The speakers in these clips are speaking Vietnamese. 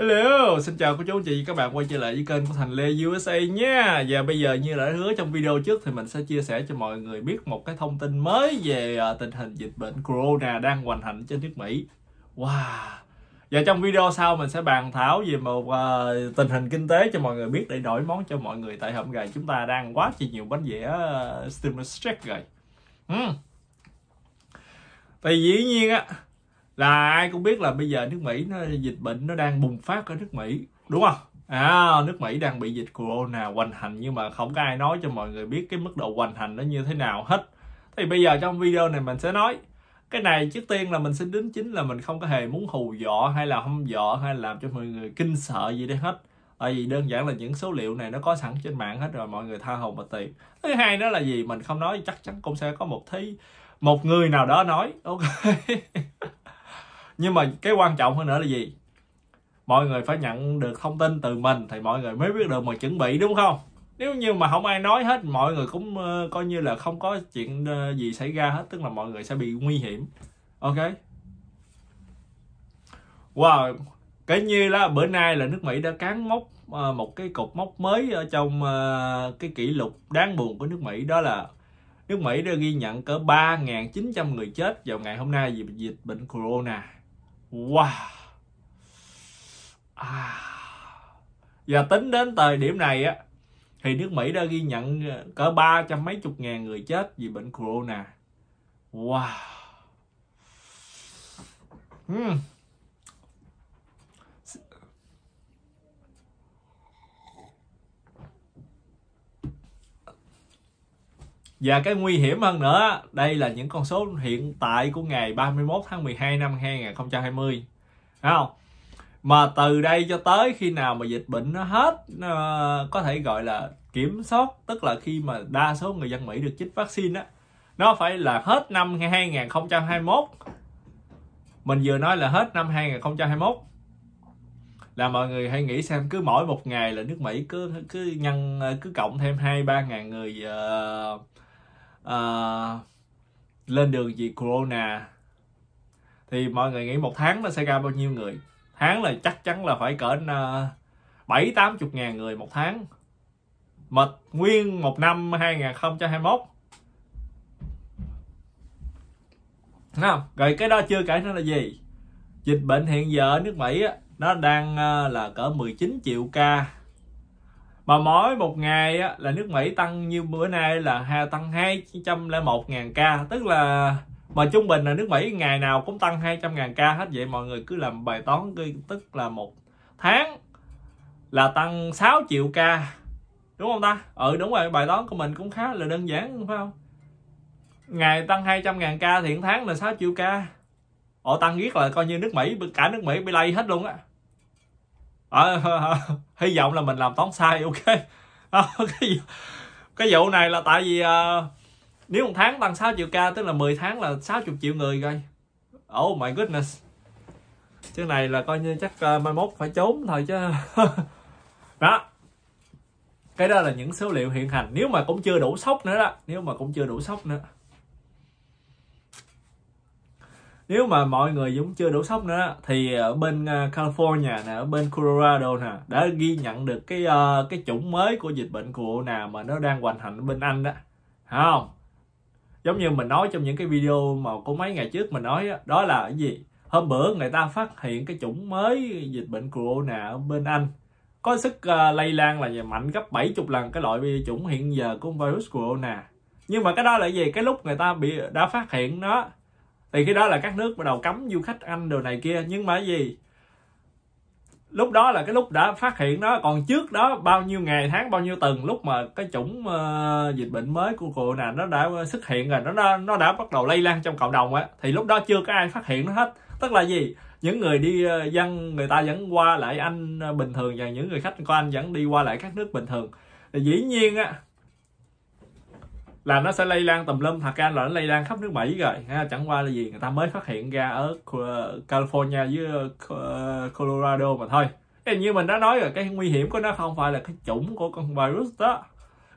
Hello, xin chào cô chú anh chị, các bạn quay trở lại với kênh của Thành Lê USA nha Và bây giờ như đã hứa trong video trước thì mình sẽ chia sẻ cho mọi người biết một cái thông tin mới về à, tình hình dịch bệnh Corona đang hoành hành trên nước Mỹ Wow Và trong video sau mình sẽ bàn thảo về một uh, tình hình kinh tế cho mọi người biết để đổi món cho mọi người Tại hôm gầy chúng ta đang quá chi nhiều bánh vẽ uh, à, stimulus check rồi uhm. Thì dĩ nhiên á là ai cũng biết là bây giờ nước Mỹ nó dịch bệnh nó đang bùng phát ở nước Mỹ đúng không à nước Mỹ đang bị dịch corona hoành hành nhưng mà không có ai nói cho mọi người biết cái mức độ hoành hành nó như thế nào hết thì bây giờ trong video này mình sẽ nói cái này trước tiên là mình sẽ đính chính là mình không có hề muốn hù dọa hay là không dọa hay làm cho mọi người kinh sợ gì đây hết tại vì đơn giản là những số liệu này nó có sẵn trên mạng hết rồi mọi người tha hồ mà tìm thứ hai đó là gì mình không nói chắc chắn cũng sẽ có một thí một người nào đó nói ok nhưng mà cái quan trọng hơn nữa là gì mọi người phải nhận được thông tin từ mình thì mọi người mới biết được mà chuẩn bị đúng không nếu như mà không ai nói hết mọi người cũng uh, coi như là không có chuyện uh, gì xảy ra hết tức là mọi người sẽ bị nguy hiểm ok wow cái như là bữa nay là nước mỹ đã cán mốc uh, một cái cột mốc mới ở trong uh, cái kỷ lục đáng buồn của nước mỹ đó là nước mỹ đã ghi nhận cỡ 3.900 người chết vào ngày hôm nay vì dịch bệnh corona wow à. và tính đến thời điểm này á thì nước Mỹ đã ghi nhận ờ, cỡ ba trăm mấy chục ngàn người chết vì bệnh corona wow hmm. Và cái nguy hiểm hơn nữa, đây là những con số hiện tại của ngày 31 tháng 12 năm 2020. Thấy không? Mà từ đây cho tới khi nào mà dịch bệnh nó hết uh, có thể gọi là kiểm soát, tức là khi mà đa số người dân Mỹ được chích vaccine á, nó phải là hết năm 2021. Mình vừa nói là hết năm 2021 là mọi người hãy nghĩ xem cứ mỗi một ngày là nước Mỹ cứ cứ nhân ờ, cứ cộng thêm hai ba ngàn người uh, uh, lên đường vì corona thì mọi người nghĩ một tháng nó sẽ ra bao nhiêu người tháng là chắc chắn là phải cỡ ờ, bảy tám chục ngàn người một tháng mệt nguyên một năm 2021 không? Rồi cái đó chưa kể nó là gì? Dịch bệnh hiện giờ ở nước Mỹ á, nó đang ờ, là cỡ 19 triệu ca mà mỗi một ngày á, là nước Mỹ tăng như bữa nay là tăng 201.000 ca tức là mà trung bình là nước Mỹ ngày nào cũng tăng 200.000 ca hết vậy mọi người cứ làm bài toán tức là một tháng là tăng 6 triệu ca đúng không ta ừ đúng rồi bài toán của mình cũng khá là đơn giản phải không ngày tăng 200.000 ca thì tháng là 6 triệu ca ồ tăng riết là coi như nước Mỹ cả nước Mỹ bị lây hết luôn á à, à, hy vọng là mình làm toán sai ok à, cái, cái vụ này là tại vì à, nếu một tháng tăng 6 triệu ca tức là 10 tháng là 60 triệu người rồi oh my goodness chứ này là coi như chắc uh, mai mốt phải trốn thôi chứ đó cái đó là những số liệu hiện hành nếu mà cũng chưa đủ sốc nữa đó nếu mà cũng chưa đủ sốc nữa nếu mà mọi người vẫn chưa đủ sốc nữa thì ở bên à, California nè ở bên Colorado nè đã ghi nhận được cái uh, cái chủng mới của dịch bệnh corona mà nó đang hoành hành ở bên Anh đó Thấy không giống như mình nói trong những cái video mà có mấy ngày trước mình nói đó, đó là cái gì hôm bữa người ta phát hiện cái chủng mới dịch bệnh corona ở bên Anh có sức uh, lây lan là mạnh gấp 70 lần cái loại chủng hiện giờ của virus corona nhưng mà cái đó là gì cái lúc người ta bị đã phát hiện nó thì khi đó là các nước bắt đầu cấm du khách anh đồ này kia nhưng mà gì lúc đó là cái lúc đã phát hiện đó còn trước đó bao nhiêu ngày tháng bao nhiêu tuần lúc mà cái chủng uh, dịch bệnh mới của cô nè nó đã xuất hiện rồi nó đã, nó đã bắt đầu lây lan trong cộng đồng á thì lúc đó chưa có ai phát hiện nó hết tức là gì những người đi uh, dân người ta vẫn qua lại anh uh, bình thường và những người khách của anh vẫn đi qua lại các nước bình thường thì dĩ nhiên á là nó sẽ lây lan tùm lum thật ra là nó lây lan khắp nước mỹ rồi ha chẳng qua là gì người ta mới phát hiện ra ở california với colorado mà thôi thì như mình đã nói rồi cái nguy hiểm của nó không phải là cái chủng của con virus đó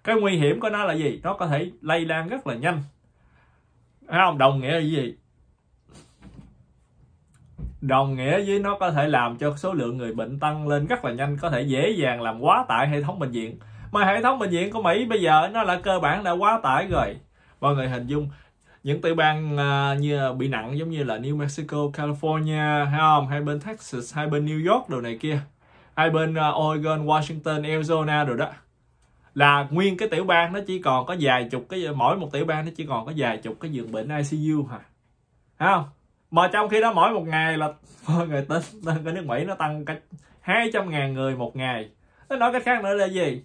cái nguy hiểm của nó là gì nó có thể lây lan rất là nhanh Đấy không đồng nghĩa là gì đồng nghĩa với nó có thể làm cho số lượng người bệnh tăng lên rất là nhanh có thể dễ dàng làm quá tải hệ thống bệnh viện mà hệ thống bệnh viện của mỹ bây giờ nó là cơ bản đã quá tải rồi mọi người hình dung những tiểu bang uh, như bị nặng giống như là New Mexico, California hay không, hai bên Texas, hai bên New York đồ này kia, hai bên uh, Oregon, Washington, Arizona rồi đó là nguyên cái tiểu bang nó chỉ còn có vài chục cái mỗi một tiểu bang nó chỉ còn có vài chục cái giường bệnh ICU hả? Thấy không? Mà trong khi đó mỗi một ngày là mọi người tính cái nước Mỹ nó tăng cả 200 ngàn người một ngày. Nó nói cách khác nữa là gì?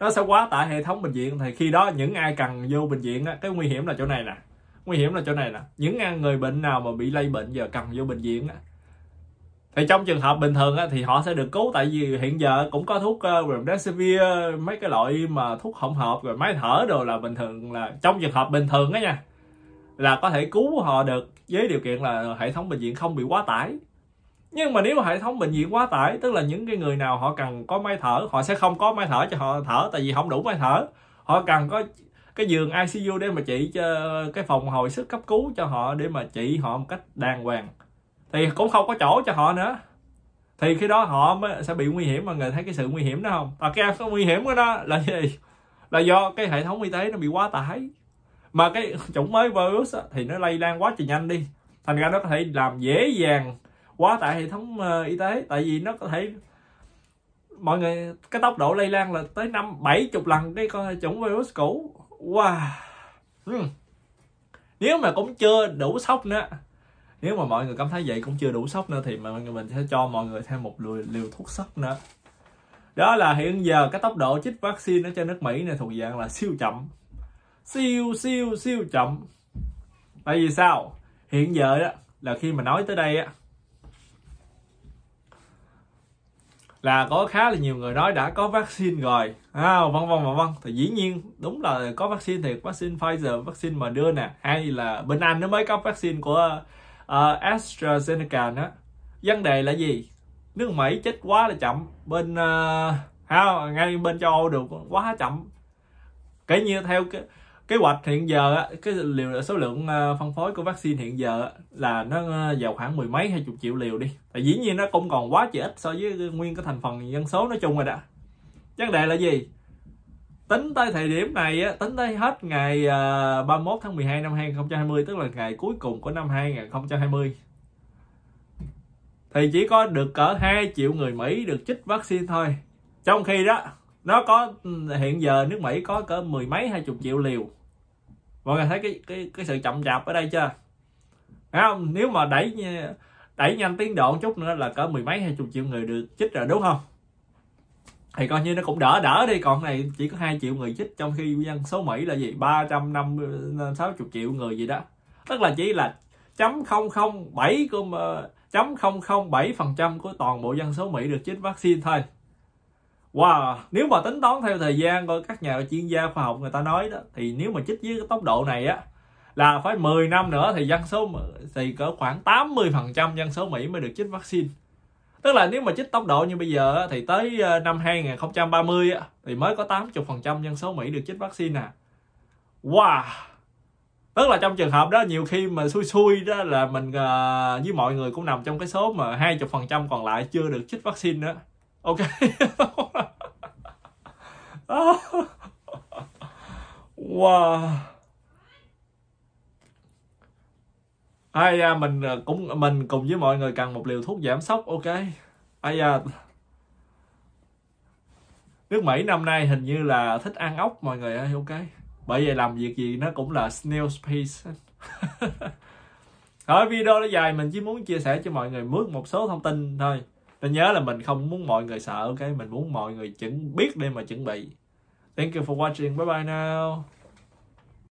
nó sẽ quá tải hệ thống bệnh viện thì khi đó những ai cần vô bệnh viện á, cái nguy hiểm là chỗ này nè nguy hiểm là chỗ này nè những người bệnh nào mà bị lây bệnh giờ cần vô bệnh viện á, thì trong trường hợp bình thường á, thì họ sẽ được cứu tại vì hiện giờ cũng có thuốc ờ, remdesivir mấy cái loại mà thuốc hỗn hợp rồi máy thở đồ là bình thường là trong trường hợp bình thường á nha là có thể cứu họ được với điều kiện là hệ thống bệnh viện không bị quá tải nhưng mà nếu mà hệ thống bệnh viện quá tải tức là những cái người nào họ cần có máy thở họ sẽ không có máy thở cho họ thở tại vì không đủ máy thở họ cần có cái giường ICU để mà trị cho cái phòng hồi sức cấp cứu cho họ để mà trị họ một cách đàng hoàng thì cũng không có chỗ cho họ nữa thì khi đó họ mới sẽ bị nguy hiểm mà người thấy cái sự nguy hiểm đó không và cái, cái nguy hiểm của đó là gì là do cái hệ thống y tế nó bị quá tải mà cái chủng mới virus thì nó lây lan quá trời nhanh đi thành ra nó có thể làm dễ dàng quá tải hệ thống ờ, y tế tại vì nó có thể mọi người cái tốc độ lây lan là tới năm bảy chục lần cái con chủng virus cũ wow hmm. nếu mà cũng chưa đủ sốc nữa nếu mà mọi người cảm thấy vậy cũng chưa đủ sốc nữa thì mọi người mình sẽ cho mọi người thêm một liều, liều thuốc sốc nữa đó là hiện giờ cái tốc độ chích vaccine ở trên nước Mỹ này thuộc dạng là siêu chậm siêu siêu siêu chậm tại vì sao hiện giờ đó là khi mà nói tới đây á là có khá là nhiều người nói đã có vaccine rồi à, vân vân vân vân thì dĩ nhiên đúng là có vaccine thì vaccine Pfizer vaccine mà đưa nè hay là bên Anh nó mới có vaccine của uh, AstraZeneca nữa vấn đề là gì nước Mỹ chết quá là chậm bên uh, ờ, ha, ngay bên châu Âu được quá chậm kể như theo cái kế hoạch hiện giờ cái liều số lượng ờ, phân phối của vaccine hiện giờ là nó ờ, vào khoảng mười mấy hai chục triệu liều đi tại dĩ nhiên nó cũng còn quá chỉ ít so với nguyên cái thành phần dân số nói chung rồi đã vấn đề là gì tính tới thời điểm này tính tới hết ngày 31 ờ, tháng 12 năm 2020 tức là ngày cuối cùng của năm 2020 thì chỉ có được cỡ 2 triệu người Mỹ được chích vaccine thôi trong khi đó nó có ừ, hiện giờ nước Mỹ có cỡ mười mấy hai chục triệu liều mọi người thấy cái cái cái sự chậm chạp ở đây chưa Đấy không nếu mà đẩy đẩy nhanh tiến độ chút nữa là cỡ mười mấy hai chục triệu người được chích rồi đúng không thì coi như nó cũng đỡ đỡ đi còn này chỉ có hai triệu người chích trong khi dân số Mỹ là gì ba trăm năm sáu chục triệu người gì đó tức là chỉ là chấm không không bảy chấm không không bảy phần trăm của toàn bộ dân số Mỹ được chích vaccine thôi Wow, nếu mà tính toán theo thời gian coi các nhà chuyên gia khoa học người ta nói đó thì nếu mà chích với cái tốc độ này á là phải 10 năm nữa thì dân số thì cỡ khoảng 80% dân số Mỹ mới được chích vaccine. Tức là nếu mà chích tốc độ như bây giờ thì tới ờ, năm 2030 á, thì mới có 80% dân số Mỹ được chích vaccine à. Wow! Tức là trong trường hợp đó nhiều khi mà xui xui đó là mình ờ, với mọi người cũng nằm trong cái số mà 20% còn lại chưa được chích vaccine nữa Okay. wow. Ai da, mình ờ, cũng mình cùng với mọi người cần một liều thuốc giảm sốc, ok. Ai da. Nước Mỹ năm nay hình như là thích ăn ốc mọi người ơi, ok. Bởi vậy làm việc gì nó cũng là snail space. Thôi video nó dài, mình chỉ muốn chia sẻ cho mọi người mướt một số thông tin thôi nên nhớ là mình không muốn mọi người sợ ok mình muốn mọi người chuẩn biết để mà chuẩn bị thank you for watching bye bye now